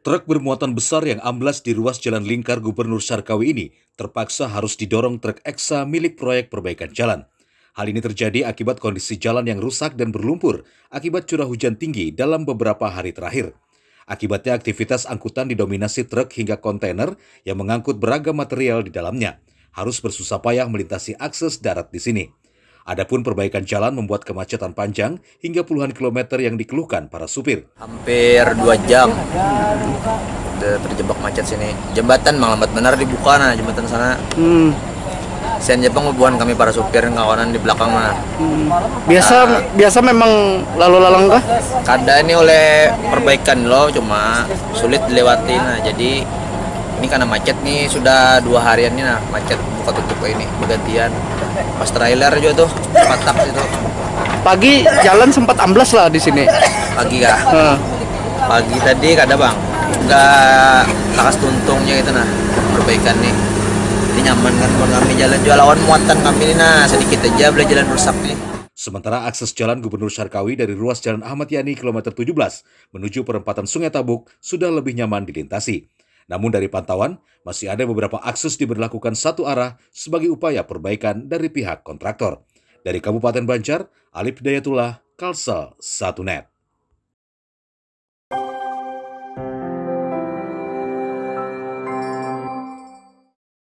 Truk bermuatan besar yang amblas di ruas jalan lingkar Gubernur Sarkawi ini terpaksa harus didorong truk eksa milik proyek perbaikan jalan. Hal ini terjadi akibat kondisi jalan yang rusak dan berlumpur akibat curah hujan tinggi dalam beberapa hari terakhir. Akibatnya aktivitas angkutan didominasi truk hingga kontainer yang mengangkut beragam material di dalamnya. Harus bersusah payah melintasi akses darat di sini. Adapun perbaikan jalan membuat kemacetan panjang hingga puluhan kilometer yang dikeluhkan para supir. Hampir dua jam terjebak macet sini. Jembatan Bang lambat benar dibuka nah jembatan sana. Hmm. Sen Jepang hubungan kami para supir kawanan di belakang mana. Hmm. Biasa nah, biasa memang lalu lalang kah? Kada ini oleh perbaikan loh cuma sulit dilewati nah jadi ini karena macet nih sudah dua harian nih nah macet buka tutup ini bergantian pas trailer juga tuh empat tak itu pagi jalan sempat amblas lah di sini pagi ya hmm. pagi tadi kada bang nggak takas tuntungnya gitu nah perbaikan nih ini nyaman kan buat kami jalan jualan muatan kami ini nah sedikit aja boleh jalan rusak nih Sementara akses jalan Gubernur Syarkawi dari ruas Jalan Ahmad Yani kilometer 17 menuju perempatan Sungai Tabuk sudah lebih nyaman dilintasi. Namun dari pantauan, masih ada beberapa akses diberlakukan satu arah sebagai upaya perbaikan dari pihak kontraktor. Dari Kabupaten Banjar, Alif Dayatullah, Kalsel 1 Net.